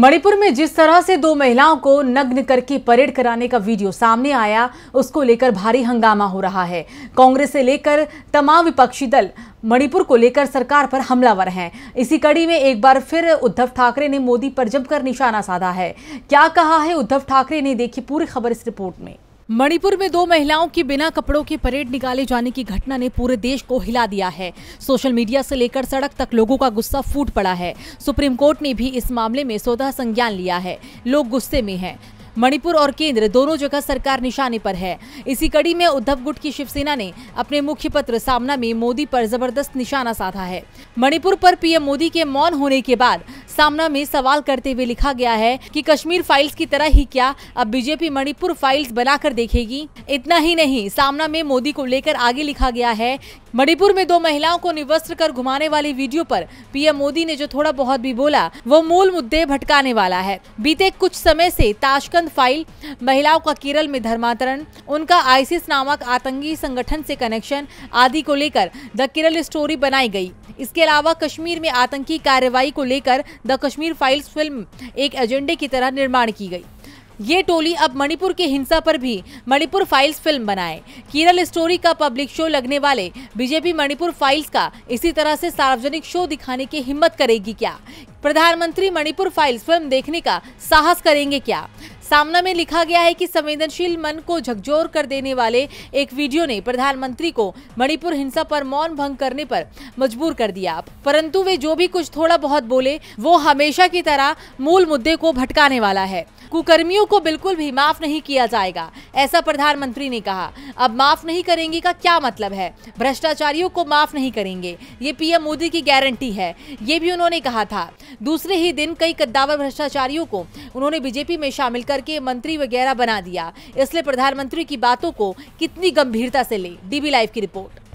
मणिपुर में जिस तरह से दो महिलाओं को नग्न करके परेड कराने का वीडियो सामने आया उसको लेकर भारी हंगामा हो रहा है कांग्रेस से लेकर तमाम विपक्षी दल मणिपुर को लेकर सरकार पर हमलावर हैं इसी कड़ी में एक बार फिर उद्धव ठाकरे ने मोदी पर जमकर निशाना साधा है क्या कहा है उद्धव ठाकरे ने देखी पूरी खबर इस रिपोर्ट में मणिपुर में दो महिलाओं की बिना कपड़ों के परेड निकाले जाने की घटना ने पूरे देश को हिला दिया है सोशल मीडिया से लेकर सड़क तक लोगों का गुस्सा फूट पड़ा है सुप्रीम कोर्ट ने भी इस मामले में स्वतः संज्ञान लिया है लोग गुस्से में हैं मणिपुर और केंद्र दोनों जगह सरकार निशाने पर है इसी कड़ी में उद्धव गुट की शिवसेना ने अपने मुख्य पत्र सामना में मोदी पर जबरदस्त निशाना साधा है मणिपुर पर पीएम मोदी के मौन होने के बाद सामना में सवाल करते हुए लिखा गया है कि कश्मीर फाइल्स की तरह ही क्या अब बीजेपी मणिपुर फाइल्स बनाकर देखेगी इतना ही नहीं सामना में मोदी को लेकर आगे लिखा गया है मणिपुर में दो महिलाओं को निवस्त्र कर घुमाने वाली वीडियो पर पीएम मोदी ने जो थोड़ा बहुत भी बोला वो मूल मुद्दे भटकाने वाला है बीते कुछ समय से ताशकंद फाइल महिलाओं का केरल में धर्मांतरण उनका आईसीस नामक आतंकी संगठन से कनेक्शन आदि को लेकर द केरल स्टोरी बनाई गई इसके अलावा कश्मीर में आतंकी कार्रवाई को लेकर द कश्मीर फाइल्स फिल्म एक एजेंडे की तरह निर्माण की गई ये टोली अब मणिपुर के हिंसा पर भी मणिपुर फाइल्स फिल्म बनाए केरल स्टोरी का पब्लिक शो लगने वाले बीजेपी मणिपुर फाइल्स का इसी तरह से सार्वजनिक शो दिखाने की हिम्मत करेगी क्या प्रधानमंत्री मणिपुर फाइल्स फिल्म देखने का साहस करेंगे क्या सामना में लिखा गया है कि संवेदनशील मन को झकझोर कर देने वाले एक वीडियो ने प्रधानमंत्री को मणिपुर हिंसा पर मौन भंग करने पर मजबूर कर दिया परंतु वे जो भी कुछ थोड़ा बहुत बोले वो हमेशा की तरह मूल मुद्दे को भटकाने वाला है कुकर्मियों को बिल्कुल भी माफ नहीं किया जाएगा ऐसा प्रधानमंत्री ने कहा अब माफ नहीं करेंगे का क्या मतलब है भ्रष्टाचारियों को माफ नहीं करेंगे ये पीएम मोदी की गारंटी है ये भी उन्होंने कहा था दूसरे ही दिन कई कद्दावर भ्रष्टाचारियों को उन्होंने बीजेपी में शामिल करके मंत्री वगैरह बना दिया इसलिए प्रधानमंत्री की बातों को कितनी गंभीरता से ले डीबी लाइव की रिपोर्ट